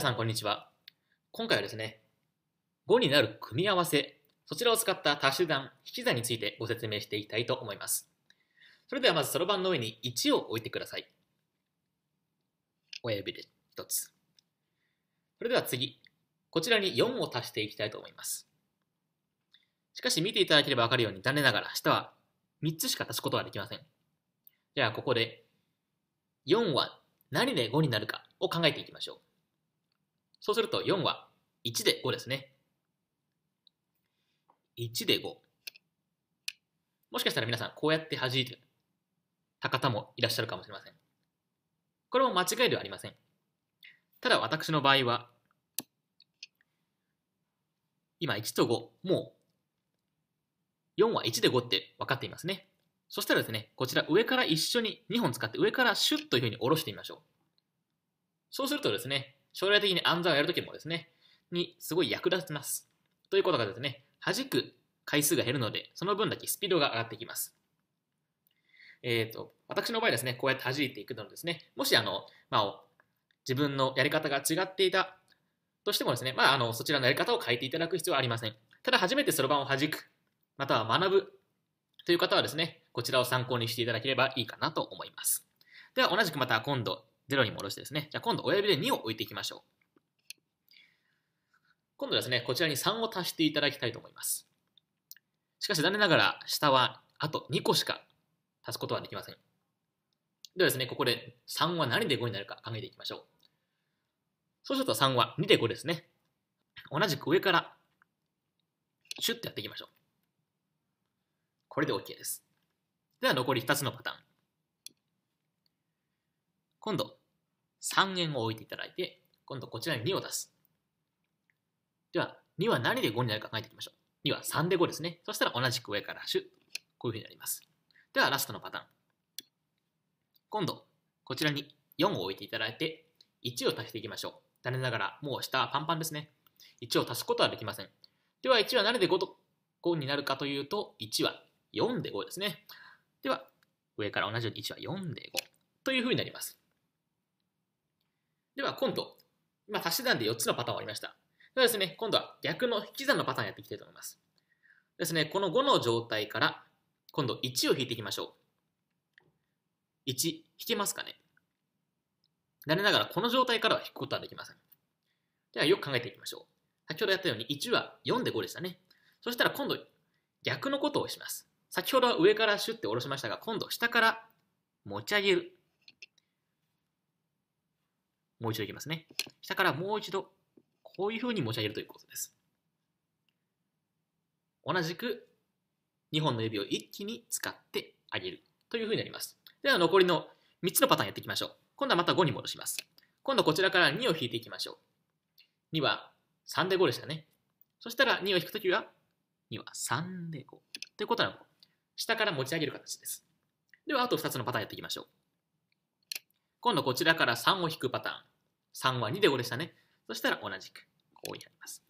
皆さんこんにちは。今回はですね、5になる組み合わせ、そちらを使った足手段、引き算についてご説明していきたいと思います。それではまずそろばんの上に1を置いてください。親指で1つ。それでは次、こちらに4を足していきたいと思います。しかし見ていただければわかるように、残念ながら下は3つしか足すことはできません。じゃあここで、4は何で5になるかを考えていきましょう。そうすると4は1で5ですね。1で5。もしかしたら皆さん、こうやって弾いてた方もいらっしゃるかもしれません。これも間違いではありません。ただ私の場合は、今1と5、もう4は1で5って分かっていますね。そしたらですね、こちら上から一緒に2本使って上からシュッというふうに下ろしてみましょう。そうするとですね、将来的に暗算をやるときもですね、にすごい役立ちます。ということがですね、弾く回数が減るので、その分だけスピードが上がってきます。えっ、ー、と、私の場合ですね、こうやって弾いていくのですね、もしあの、まあ、自分のやり方が違っていたとしてもですね、まあ、あの、そちらのやり方を変えていただく必要はありません。ただ、初めてそろばんを弾く、または学ぶという方はですね、こちらを参考にしていただければいいかなと思います。では、同じくまた今度、ロに戻してですね、じゃあ今度親指で2を置いていきましょう。今度ですね、こちらに3を足していただきたいと思います。しかし残念ながら、下はあと2個しか足すことはできません。ではですね、ここで3は何で5になるか考えていきましょう。そうすると3は2で5ですね。同じく上から、シュッとやっていきましょう。これで OK です。では残り2つのパターン。今度、3円を置いていただいて、今度こちらに2を出す。では、2は何で5になるか考えていきましょう。2は3で5ですね。そしたら同じく上からハッシュ。こういうふうになります。では、ラストのパターン。今度、こちらに4を置いていただいて、1を足していきましょう。残念ながら、もう下はパンパンですね。1を足すことはできません。では、1は何で5と5になるかというと、1は4で5ですね。では、上から同じように1は4で5というふうになります。では今度、今足し算で4つのパターンをありました。ではですね、今度は逆の引き算のパターンやっていきたいと思います。ですね、この5の状態から、今度1を引いていきましょう。1、引けますかね残れながらこの状態からは引くことはできません。ではよく考えていきましょう。先ほどやったように1は4で5でしたね。そしたら今度逆のことをします。先ほどは上からシュッて下ろしましたが、今度下から持ち上げる。もう一度いきますね。下からもう一度、こういうふうに持ち上げるということです。同じく2本の指を一気に使ってあげるというふうになります。では残りの3つのパターンやっていきましょう。今度はまた5に戻します。今度こちらから2を引いていきましょう。2は3で5でしたね。そしたら2を引くときは2は3で5。ということなの下から持ち上げる形です。ではあと2つのパターンやっていきましょう。今度こちらから3を引くパターン。3は2で5でしたね。そしたら同じくこうやります。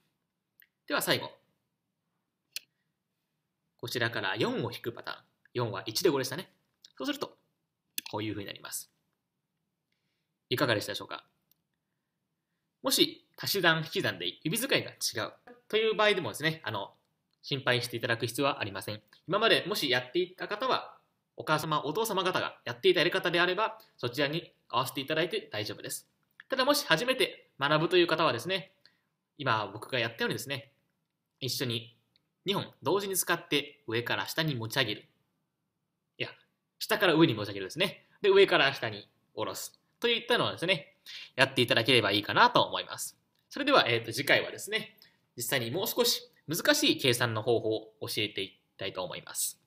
では最後。こちらから4を引くパターン。4は1で5でしたね。そうすると、こういうふうになります。いかがでしたでしょうかもし、足し算、引き算で指使いが違うという場合でもですね、あの、心配していただく必要はありません。今までもしやっていた方は、お母様、お父様方がやっていたやり方であれば、そちらに合わせていただいて大丈夫です。ただもし初めて学ぶという方はですね、今僕がやったようにですね、一緒に2本同時に使って上から下に持ち上げる。いや、下から上に持ち上げるですね。で、上から下に下ろす。といったのはですね、やっていただければいいかなと思います。それでは、えっ、ー、と、次回はですね、実際にもう少し難しい計算の方法を教えていきたいと思います。